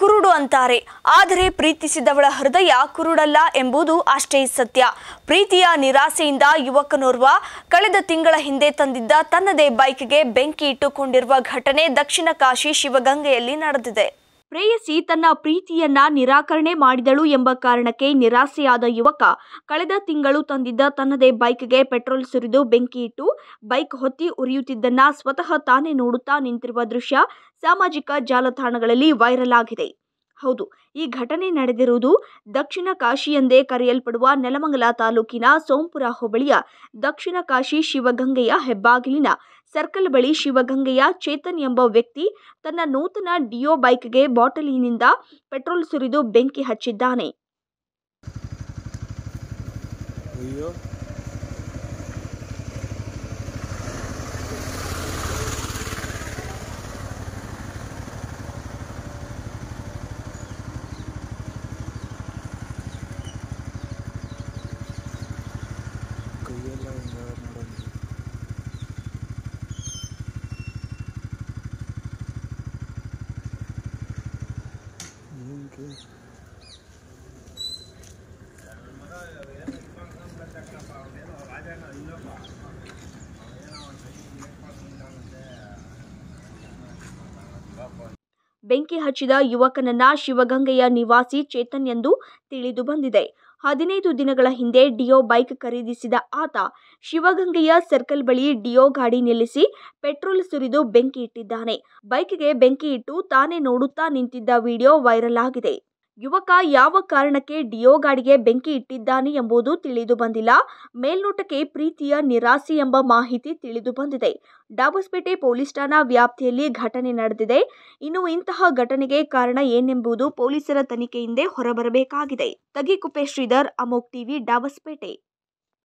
ಕುರುಡು ಅಂತಾರೆ ಆದರೆ ಪ್ರೀತಿಸಿದವಳ ಹೃದಯ ಕುರುಡಲ್ಲ ಎಂಬುದು ಅಷ್ಟೇ ಸತ್ಯ ಪ್ರೀತಿಯ ನಿರಾಸೆಯಿಂದ ಯುವಕನೋರ್ವ ಕಳೆದ ತಿಂಗಳ ಹಿಂದೆ ತಂದಿದ್ದ ತನ್ನದೇ ಬೈಕ್ಗೆ ಬೆಂಕಿ ಇಟ್ಟುಕೊಂಡಿರುವ ಘಟನೆ ದಕ್ಷಿಣ ಕಾಶಿ ಶಿವಗಂಗೆಯಲ್ಲಿ ನಡೆದಿದೆ ಪ್ರೇಯಸಿ ತನ್ನ ಪ್ರೀತಿಯನ್ನ ನಿರಾಕರಣೆ ಮಾಡಿದಳು ಎಂಬ ಕಾರಣಕ್ಕೆ ನಿರಾಸೆಯಾದ ಯುವಕ ಕಳೆದ ತಿಂಗಳು ತಂದಿದ್ದ ತನ್ನದೇ ಬೈಕ್ಗೆ ಪೆಟ್ರೋಲ್ ಸುರಿದು ಬೆಂಕಿ ಇಟ್ಟು ಬೈಕ್ ಹೊತ್ತಿ ಉರಿಯುತ್ತಿದ್ದನ್ನ ಸ್ವತಃ ತಾನೇ ನೋಡುತ್ತಾ ನಿಂತಿರುವ ದೃಶ್ಯ ಸಾಮಾಜಿಕ ಜಾಲತಾಣಗಳಲ್ಲಿ ವೈರಲ್ ಆಗಿದೆ ಹೌದು ಈ ಘಟನೆ ನಡೆದಿರುವುದು ದಕ್ಷಿಣ ಕಾಶಿ ಎಂದೇ ಕರೆಯಲ್ಪಡುವ ನೆಲಮಂಗಲ ತಾಲೂಕಿನ ಸೋಂಪುರ ಹೋಬಳಿಯ ದಕ್ಷಿಣ ಕಾಶಿ ಶಿವಗಂಗೆಯ ಹೆಬ್ಬಾಗಿಲಿನ ಸರ್ಕಲ್ ಬಳಿ ಶಿವಗಂಗೆಯ ಚೇತನ್ ಎಂಬ ವ್ಯಕ್ತಿ ತನ್ನ ನೂತನ ಡಿಯೋ ಬೈಕ್ಗೆ ಬಾಟಲಿನಿಂದ ಪೆಟ್ರೋಲ್ ಸುರಿದು ಬೆಂಕಿ ಹಚ್ಚಿದ್ದಾನೆ ಬೆಂಕಿ ಹಚ್ಚಿದ ಯುವಕನನ್ನ ಶಿವಗಂಗೆಯ ನಿವಾಸಿ ಚೇತನ್ ಎಂದು ತಿಳಿದು ಬಂದಿದೆ ಹದಿನೈದು ದಿನಗಳ ಹಿಂದೆ ಡಿಯೋ ಬೈಕ್ ಖರೀದಿಸಿದ ಆತ ಶಿವಗಂಗೆಯ ಸರ್ಕಲ್ ಬಳಿ ಡಿಯೋ ಗಾಡಿ ನಿಲ್ಲಿಸಿ ಪೆಟ್ರೋಲ್ ಸುರಿದು ಬೆಂಕಿ ಇಟ್ಟಿದ್ದಾನೆ ಬೈಕ್ಗೆ ಬೆಂಕಿ ಇಟ್ಟು ತಾನೇ ನೋಡುತ್ತಾ ನಿಂತಿದ್ದ ವಿಡಿಯೋ ವೈರಲ್ ಆಗಿದೆ ಯುವಕ ಯಾವ ಕಾರಣಕ್ಕೆ ಡಿಯೋ ಗಾಡಿಗೆ ಬೆಂಕಿ ಇಟ್ಟಿದ್ದಾನೆ ಎಂಬುದು ತಿಳಿದು ಬಂದಿಲ್ಲ ಮೇಲ್ನೋಟಕ್ಕೆ ಪ್ರೀತಿಯ ನಿರಾಸೆ ಎಂಬ ಮಾಹಿತಿ ತಿಳಿದು ಬಂದಿದೆ ಡಾಬಸ್ಪೇಟೆ ಪೊಲೀಸ್ ಠಾಣಾ ವ್ಯಾಪ್ತಿಯಲ್ಲಿ ಘಟನೆ ನಡೆದಿದೆ ಇನ್ನು ಇಂತಹ ಘಟನೆಗೆ ಕಾರಣ ಏನೆಂಬುದು ಪೊಲೀಸರ ತನಿಖೆಯಿಂದ ಹೊರಬರಬೇಕಾಗಿದೆ ತಗಿಕುಪ್ಪೆ ಶ್ರೀಧರ್ ಅಮೋಕ್ ಟಿವಿ ಡಾಬಸ್ಪೇಟೆ